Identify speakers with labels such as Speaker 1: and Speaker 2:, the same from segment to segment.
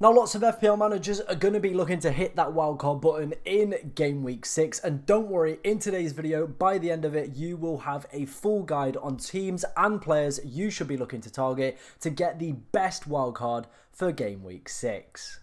Speaker 1: Now, lots of FPL managers are going to be looking to hit that wildcard button in game week six. And don't worry, in today's video, by the end of it, you will have a full guide on teams and players you should be looking to target to get the best wildcard for game week six.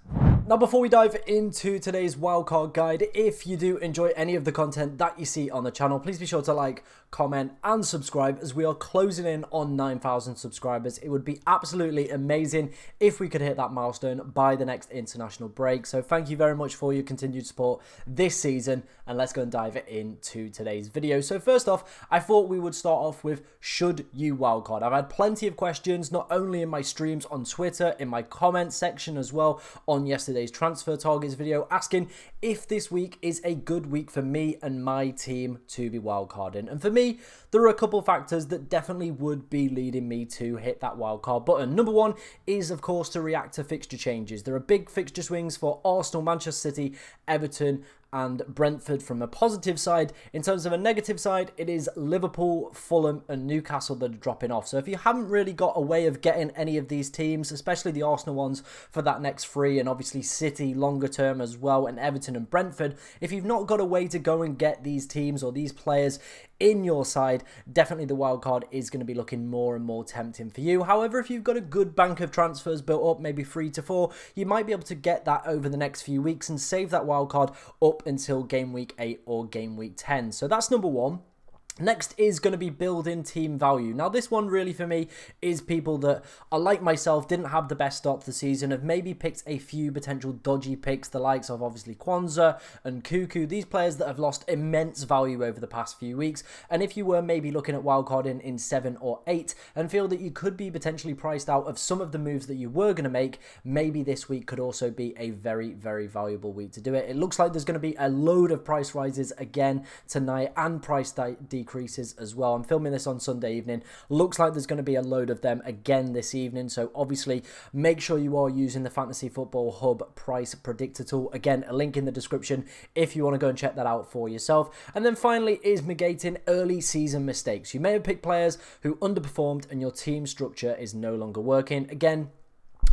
Speaker 1: Now, before we dive into today's wildcard guide, if you do enjoy any of the content that you see on the channel, please be sure to like, comment, and subscribe as we are closing in on 9,000 subscribers. It would be absolutely amazing if we could hit that milestone by the next international break. So thank you very much for your continued support this season, and let's go and dive into today's video. So first off, I thought we would start off with should you wildcard? I've had plenty of questions, not only in my streams on Twitter, in my comment section as well on yesterday's transfer targets video, asking if this week is a good week for me and my team to be wildcarding. And for me, there are a couple factors that definitely would be leading me to hit that wildcard button. Number one is, of course, to react to fixture changes. There are big fixture swings for Arsenal, Manchester City, Everton, and Brentford from a positive side. In terms of a negative side, it is Liverpool, Fulham, and Newcastle that are dropping off. So if you haven't really got a way of getting any of these teams, especially the Arsenal ones, for that next free, and obviously City longer term as well, and Everton and Brentford, if you've not got a way to go and get these teams or these players in your side, definitely the wild card is going to be looking more and more tempting for you. However, if you've got a good bank of transfers built up, maybe three to four, you might be able to get that over the next few weeks and save that wild card up until game week eight or game week 10. So that's number one. Next is going to be building team value. Now, this one really for me is people that are like myself, didn't have the best start to the season, have maybe picked a few potential dodgy picks, the likes of obviously Kwanzaa and Cuckoo, these players that have lost immense value over the past few weeks. And if you were maybe looking at card in in seven or eight and feel that you could be potentially priced out of some of the moves that you were going to make, maybe this week could also be a very, very valuable week to do it. It looks like there's going to be a load of price rises again tonight and price decrease increases as well. I'm filming this on Sunday evening. Looks like there's going to be a load of them again this evening. So obviously, make sure you are using the Fantasy Football Hub price predictor tool. Again, a link in the description if you want to go and check that out for yourself. And then finally is negating early season mistakes. You may have picked players who underperformed and your team structure is no longer working. Again,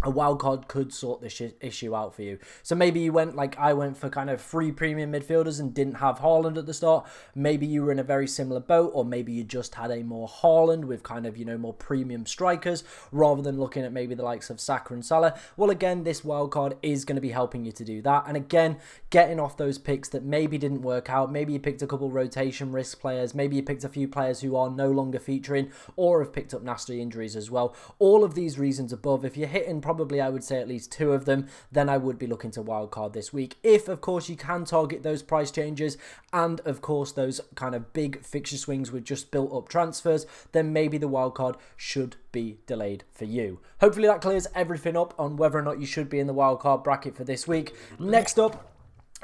Speaker 1: a wild card could sort this issue out for you. So maybe you went like I went for kind of three premium midfielders and didn't have Haaland at the start. Maybe you were in a very similar boat, or maybe you just had a more Haaland with kind of you know more premium strikers rather than looking at maybe the likes of Saka and Salah. Well, again, this wild card is going to be helping you to do that. And again, getting off those picks that maybe didn't work out. Maybe you picked a couple rotation risk players. Maybe you picked a few players who are no longer featuring or have picked up nasty injuries as well. All of these reasons above, if you're hitting probably I would say at least two of them, then I would be looking to wildcard this week. If, of course, you can target those price changes and, of course, those kind of big fixture swings with just built up transfers, then maybe the wildcard should be delayed for you. Hopefully that clears everything up on whether or not you should be in the wildcard bracket for this week. Next up,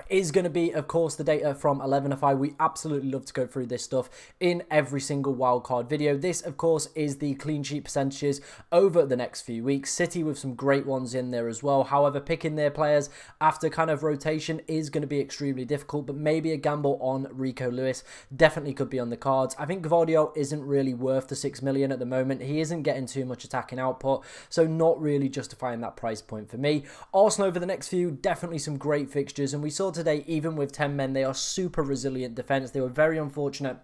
Speaker 1: is going to be, of course, the data from 11FI. We absolutely love to go through this stuff in every single wildcard video. This, of course, is the clean sheet percentages over the next few weeks. City with some great ones in there as well. However, picking their players after kind of rotation is going to be extremely difficult, but maybe a gamble on Rico Lewis definitely could be on the cards. I think Guardiola isn't really worth the 6 million at the moment. He isn't getting too much attacking output, so not really justifying that price point for me. Arsenal over the next few, definitely some great fixtures, and we saw today, even with 10 men. They are super resilient defence. They were very unfortunate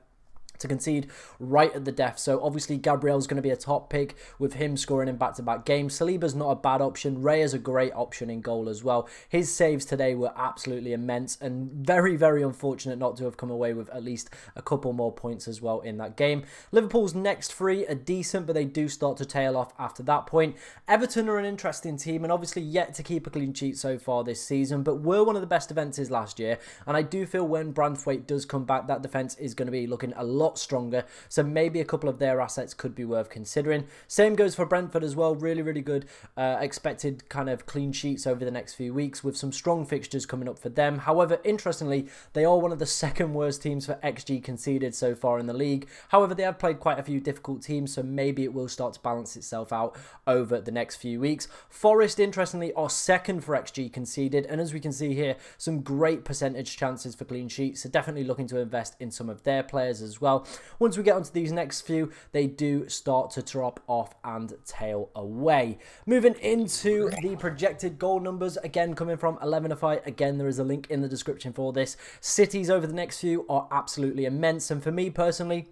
Speaker 1: to concede right at the death. So obviously Gabriel's going to be a top pick with him scoring in back-to-back games. Saliba's not a bad option. is a great option in goal as well. His saves today were absolutely immense and very, very unfortunate not to have come away with at least a couple more points as well in that game. Liverpool's next three are decent, but they do start to tail off after that point. Everton are an interesting team and obviously yet to keep a clean sheet so far this season, but were one of the best defences last year. And I do feel when Branthwaite does come back, that defence is going to be looking a lot stronger. So maybe a couple of their assets could be worth considering. Same goes for Brentford as well. Really, really good uh, expected kind of clean sheets over the next few weeks with some strong fixtures coming up for them. However, interestingly, they are one of the second worst teams for XG conceded so far in the league. However, they have played quite a few difficult teams, so maybe it will start to balance itself out over the next few weeks. Forest, interestingly, are second for XG conceded, and as we can see here, some great percentage chances for clean sheets. So definitely looking to invest in some of their players as well well. Once we get onto these next few, they do start to drop off and tail away. Moving into the projected goal numbers, again coming from 11ify. Again, there is a link in the description for this. Cities over the next few are absolutely immense, and for me personally,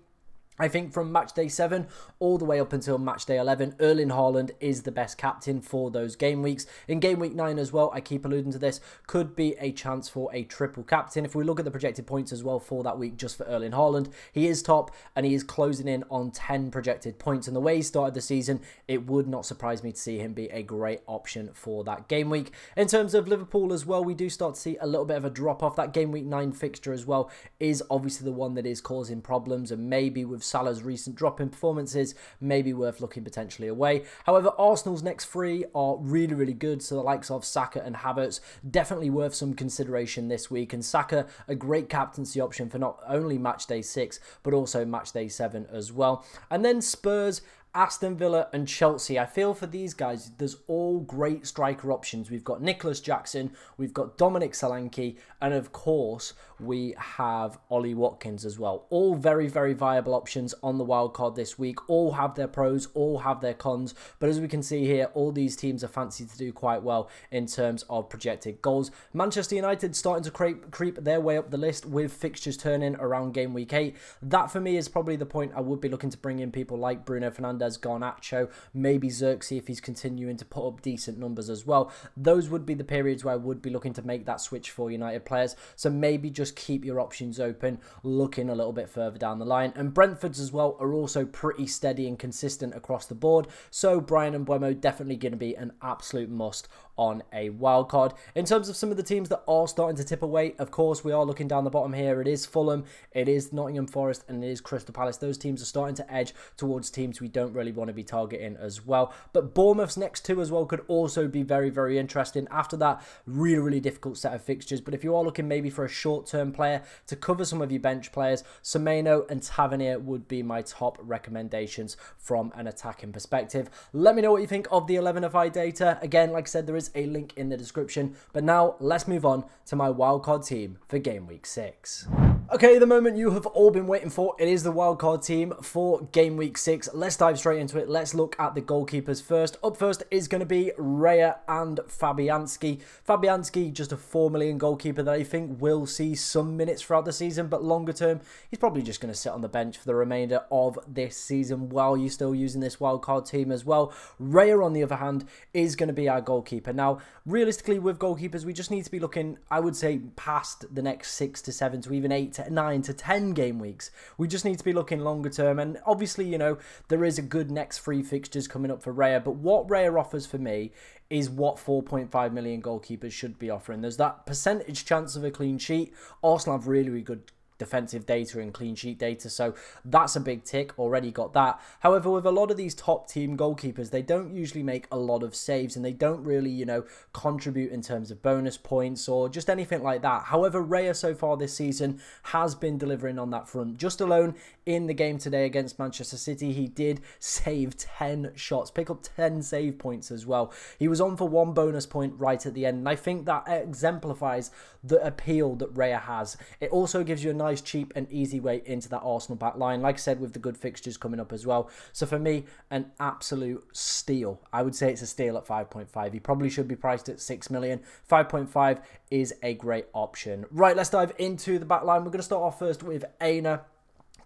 Speaker 1: I think from match day 7 all the way up until match day 11, Erling Haaland is the best captain for those game weeks. In game week 9 as well, I keep alluding to this, could be a chance for a triple captain. If we look at the projected points as well for that week just for Erling Haaland, he is top and he is closing in on 10 projected points. And the way he started the season, it would not surprise me to see him be a great option for that game week. In terms of Liverpool as well, we do start to see a little bit of a drop off. That game week 9 fixture as well is obviously the one that is causing problems and maybe with Salah's recent drop in performances may be worth looking potentially away. However, Arsenal's next three are really, really good, so the likes of Saka and Havertz definitely worth some consideration this week. And Saka, a great captaincy option for not only match day six, but also match day seven as well. And then Spurs Aston Villa and Chelsea. I feel for these guys, there's all great striker options. We've got Nicholas Jackson, we've got Dominic Solanke, and of course, we have Ollie Watkins as well. All very, very viable options on the wild card this week. All have their pros, all have their cons, but as we can see here, all these teams are fancied to do quite well in terms of projected goals. Manchester United starting to creep, creep their way up the list with fixtures turning around game week 8. That for me is probably the point I would be looking to bring in people like Bruno Fernandes Fernandez, Garnacho, maybe Xerxes if he's continuing to put up decent numbers as well. Those would be the periods where I would be looking to make that switch for United players. So maybe just keep your options open, looking a little bit further down the line. And Brentford's as well are also pretty steady and consistent across the board. So Brian and Buemo definitely going to be an absolute must on a wild card. In terms of some of the teams that are starting to tip away, of course, we are looking down the bottom here. It is Fulham, it is Nottingham Forest, and it is Crystal Palace. Those teams are starting to edge towards teams we don't don't really want to be targeting as well. But Bournemouth's next two as well could also be very, very interesting. After that, really, really difficult set of fixtures. But if you are looking maybe for a short-term player to cover some of your bench players, Semeno and Tavernier would be my top recommendations from an attacking perspective. Let me know what you think of the 11FI data. Again, like I said, there is a link in the description. But now let's move on to my wildcard team for game week six. Okay, the moment you have all been waiting for, it is the wildcard team for game week six. Let's dive dive straight into it, let's look at the goalkeepers first. Up first is going to be Raya and Fabianski. Fabianski, just a 4 million goalkeeper that I think will see some minutes throughout the season, but longer term, he's probably just going to sit on the bench for the remainder of this season while you're still using this wildcard team as well. Raya, on the other hand, is going to be our goalkeeper. Now, realistically, with goalkeepers, we just need to be looking, I would say, past the next six to seven to even eight to nine to ten game weeks. We just need to be looking longer term. And obviously, you know, there is a good next three fixtures coming up for Raya. But what Raya offers for me is what 4.5 million goalkeepers should be offering. There's that percentage chance of a clean sheet. Arsenal have really, really good defensive data and clean sheet data. So that's a big tick. Already got that. However, with a lot of these top team goalkeepers, they don't usually make a lot of saves and they don't really, you know, contribute in terms of bonus points or just anything like that. However, Raya so far this season has been delivering on that front. Just alone in the game today against Manchester City, he did save 10 shots, pick up 10 save points as well. He was on for one bonus point right at the end. And I think that exemplifies the appeal that Raya has. It also gives you a nice nice, cheap, and easy way into that Arsenal back line. Like I said, with the good fixtures coming up as well. So for me, an absolute steal. I would say it's a steal at 5.5. He probably should be priced at 6 million. 5.5 is a great option. Right, let's dive into the back line. We're going to start off first with Aina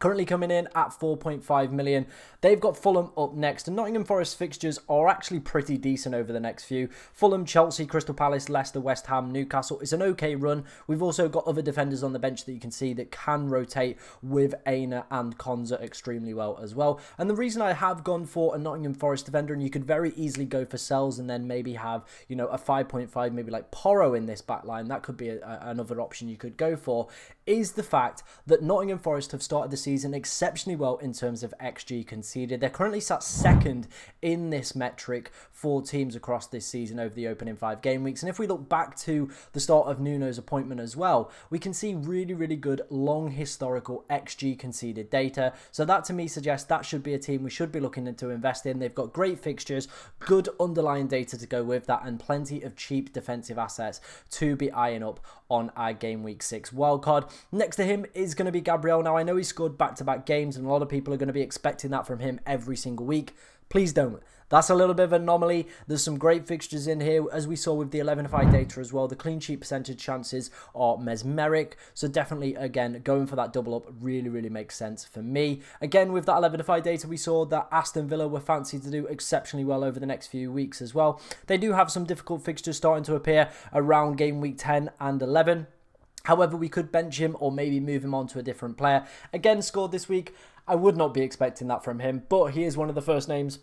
Speaker 1: currently coming in at 4.5 million. They've got Fulham up next, and Nottingham Forest fixtures are actually pretty decent over the next few. Fulham, Chelsea, Crystal Palace, Leicester, West Ham, Newcastle. It's an okay run. We've also got other defenders on the bench that you can see that can rotate with Aina and Konza extremely well as well. And the reason I have gone for a Nottingham Forest defender, and you could very easily go for Cells and then maybe have, you know, a 5.5, maybe like Poro in this back line, that could be a, a, another option you could go for, is the fact that Nottingham Forest have started the season exceptionally well in terms of XG conceded. They're currently sat second in this metric for teams across this season over the opening five game weeks. And if we look back to the start of Nuno's appointment as well, we can see really, really good long historical XG conceded data. So that to me suggests that should be a team we should be looking to invest in. They've got great fixtures, good underlying data to go with that, and plenty of cheap defensive assets to be eyeing up on our game week six wildcard. Next to him is going to be Gabriel. Now, I know he scored back to back games, and a lot of people are going to be expecting that from him every single week. Please don't. That's a little bit of an anomaly. There's some great fixtures in here, as we saw with the 11-5 data as well. The clean sheet percentage chances are mesmeric. So definitely, again, going for that double up really, really makes sense for me. Again, with that 11-5 data, we saw that Aston Villa were fancied to do exceptionally well over the next few weeks as well. They do have some difficult fixtures starting to appear around game week 10 and 11. However, we could bench him or maybe move him on to a different player. Again, scored this week. I would not be expecting that from him, but he is one of the first names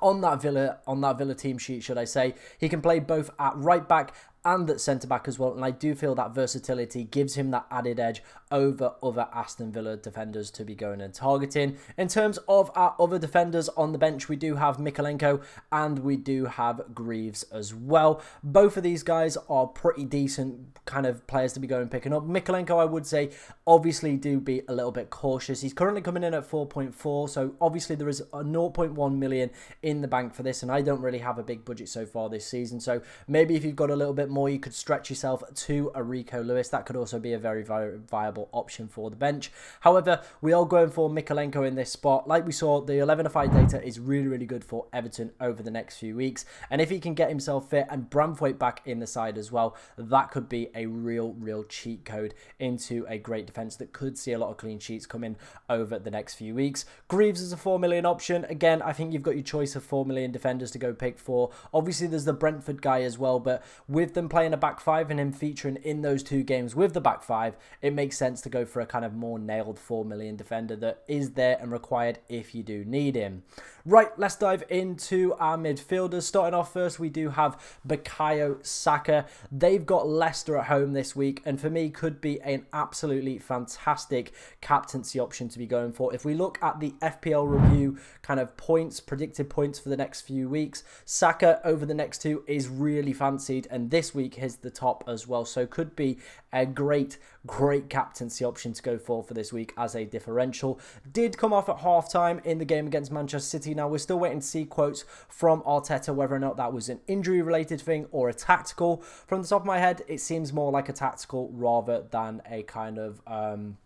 Speaker 1: on that Villa on that Villa team sheet, should I say? He can play both at right back and at centre back as well. And I do feel that versatility gives him that added edge over other Aston Villa defenders to be going and targeting. In terms of our other defenders on the bench, we do have Mikolenko and we do have Greaves as well. Both of these guys are pretty decent kind of players to be going picking up. Mikolenko, I would say, obviously do be a little bit cautious. He's currently coming in at 4.4, so obviously there is a 0.1 million in the bank for this, and I don't really have a big budget so far this season. So maybe if you've got a little bit more, you could stretch yourself to a Rico Lewis. That could also be a very vi viable option for the bench. However, we are going for Mikolenko in this spot. Like we saw, the 11 of 5 data is really, really good for Everton over the next few weeks. And if he can get himself fit and Bramthwaite back in the side as well, that could be a real, real cheat code into a great defence that could see a lot of clean sheets come in over the next few weeks. Greaves is a 4 million option. Again, I think you've got your choice of 4 million defenders to go pick for. Obviously, there's the Brentford guy as well, but with the them playing a back five and him featuring in those two games with the back five, it makes sense to go for a kind of more nailed 4 million defender that is there and required if you do need him. Right, let's dive into our midfielders. Starting off first, we do have Bakayo Saka. They've got Leicester at home this week, and for me, could be an absolutely fantastic captaincy option to be going for. If we look at the FPL review kind of points, predicted points for the next few weeks, Saka over the next two is really fancied, and this week is the top as well. So could be a great, great captaincy option to go for for this week as a differential. Did come off at halftime in the game against Manchester City. Now we're still waiting to see quotes from Arteta whether or not that was an injury related thing or a tactical. From the top of my head, it seems more like a tactical rather than a kind of. Um,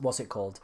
Speaker 1: what's it called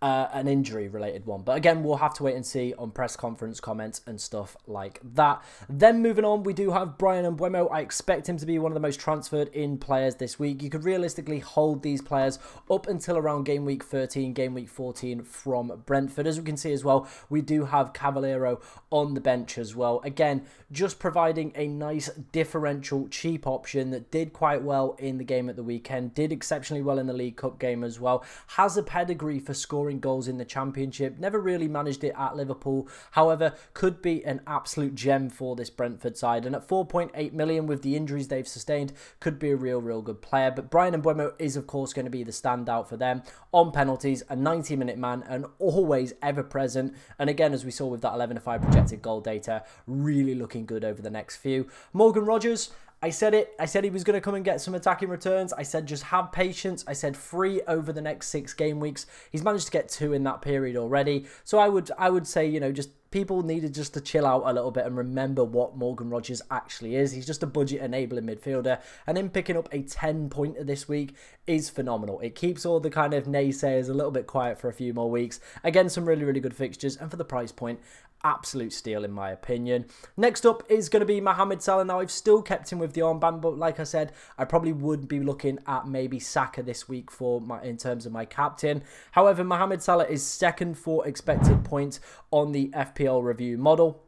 Speaker 1: uh, an injury related one. But again, we'll have to wait and see on press conference comments and stuff like that. Then moving on, we do have Brian and Buemo. I expect him to be one of the most transferred in players this week. You could realistically hold these players up until around game week 13, game week 14 from Brentford. As we can see as well, we do have Cavalero on the bench as well. Again, just providing a nice differential cheap option that did quite well in the game at the weekend, did exceptionally well in the League Cup game as well, has a pedigree for scoring scoring goals in the Championship. Never really managed it at Liverpool. However, could be an absolute gem for this Brentford side. And at 4.8 million, with the injuries they've sustained, could be a real, real good player. But Brian Embuemo is, of course, going to be the standout for them on penalties, a 90 minute man, and always ever present. And again, as we saw with that 11 to 5 projected goal data, really looking good over the next few. Morgan Rogers. I said it. I said he was going to come and get some attacking returns. I said just have patience. I said three over the next six game weeks. He's managed to get two in that period already. So I would I would say you know just people needed just to chill out a little bit and remember what Morgan Rogers actually is. He's just a budget enabling midfielder, and him picking up a 10 pointer this week is phenomenal. It keeps all the kind of naysayers a little bit quiet for a few more weeks. Again, some really, really good fixtures, and for the price point, absolute steal in my opinion. Next up is going to be Mohamed Salah. Now, I've still kept him with the armband, but like I said, I probably would be looking at maybe Saka this week for my in terms of my captain. However, Mohamed Salah is second for expected points on the FPL review model.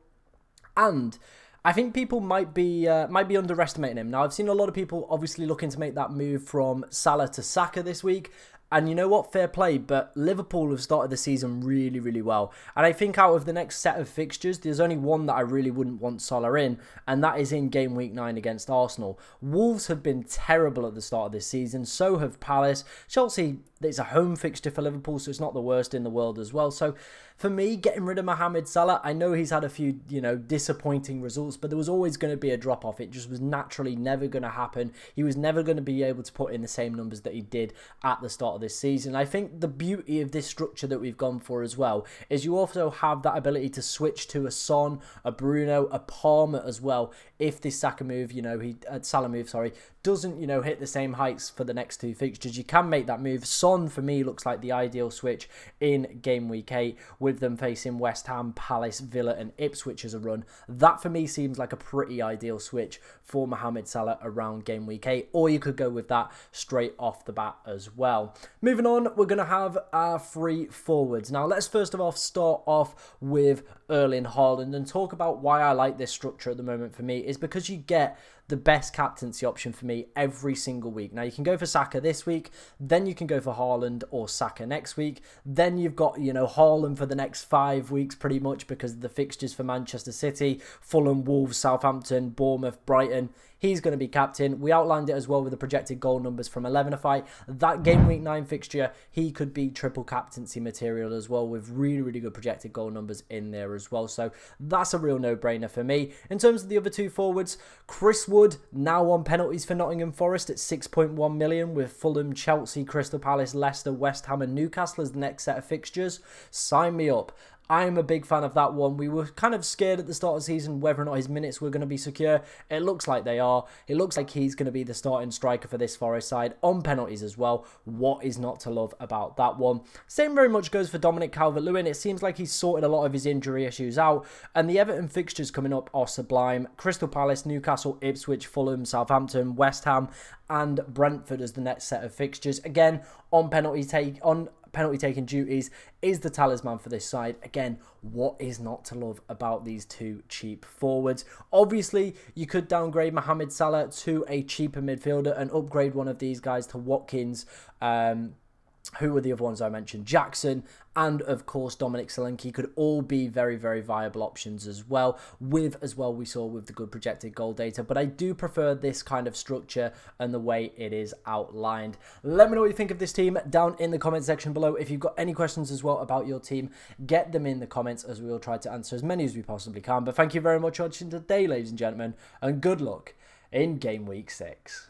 Speaker 1: And I think people might be uh, might be underestimating him. Now I've seen a lot of people obviously looking to make that move from Salah to Saka this week, and you know what? Fair play, but Liverpool have started the season really, really well. And I think out of the next set of fixtures, there's only one that I really wouldn't want Salah in, and that is in game week nine against Arsenal. Wolves have been terrible at the start of this season, so have Palace. Chelsea it's a home fixture for Liverpool, so it's not the worst in the world as well. So for me, getting rid of Mohamed Salah, I know he's had a few, you know, disappointing results, but there was always going to be a drop off. It just was naturally never going to happen. He was never going to be able to put in the same numbers that he did at the start of this season. I think the beauty of this structure that we've gone for as well is you also have that ability to switch to a Son, a Bruno, a Palmer as well if this Saka move, you know, he uh, Salah move, sorry, doesn't, you know, hit the same heights for the next two fixtures, you can make that move. Son, for me, looks like the ideal switch in game week eight, with them facing West Ham, Palace, Villa, and Ipswich as a run. That, for me, seems like a pretty ideal switch for Mohamed Salah around game week eight, or you could go with that straight off the bat as well. Moving on, we're going to have our three forwards. Now, let's first of all start off with Erling Haaland and talk about why I like this structure at the moment for me is because you get the best captaincy option for me every single week. Now you can go for Saka this week, then you can go for Haaland or Saka next week. Then you've got, you know, Haaland for the next five weeks pretty much because the fixtures for Manchester City, Fulham, Wolves, Southampton, Bournemouth, Brighton. He's going to be captain. We outlined it as well with the projected goal numbers from 11 a fight. That game week 9 fixture, he could be triple captaincy material as well with really, really good projected goal numbers in there as well. So that's a real no-brainer for me. In terms of the other two forwards, Chris Wood Wood now on penalties for Nottingham Forest at 6.1 million, with Fulham, Chelsea, Crystal Palace, Leicester, West Ham, and Newcastle as the next set of fixtures. Sign me up. I'm a big fan of that one. We were kind of scared at the start of the season whether or not his minutes were going to be secure. It looks like they are. It looks like he's going to be the starting striker for this Forest side on penalties as well. What is not to love about that one? Same very much goes for Dominic Calvert-Lewin. It seems like he's sorted a lot of his injury issues out. And the Everton fixtures coming up are sublime. Crystal Palace, Newcastle, Ipswich, Fulham, Southampton, West Ham and Brentford as the next set of fixtures. Again, on penalty take on penalty taking duties is the talisman for this side. Again, what is not to love about these two cheap forwards? Obviously, you could downgrade Mohamed Salah to a cheaper midfielder and upgrade one of these guys to Watkins. Um, who were the other ones I mentioned? Jackson and of course Dominic Solanke could all be very, very viable options as well, with as well we saw with the good projected goal data. But I do prefer this kind of structure and the way it is outlined. Let me know what you think of this team down in the comment section below. If you've got any questions as well about your team, get them in the comments as we will try to answer as many as we possibly can. But thank you very much for watching today, ladies and gentlemen, and good luck in game week six.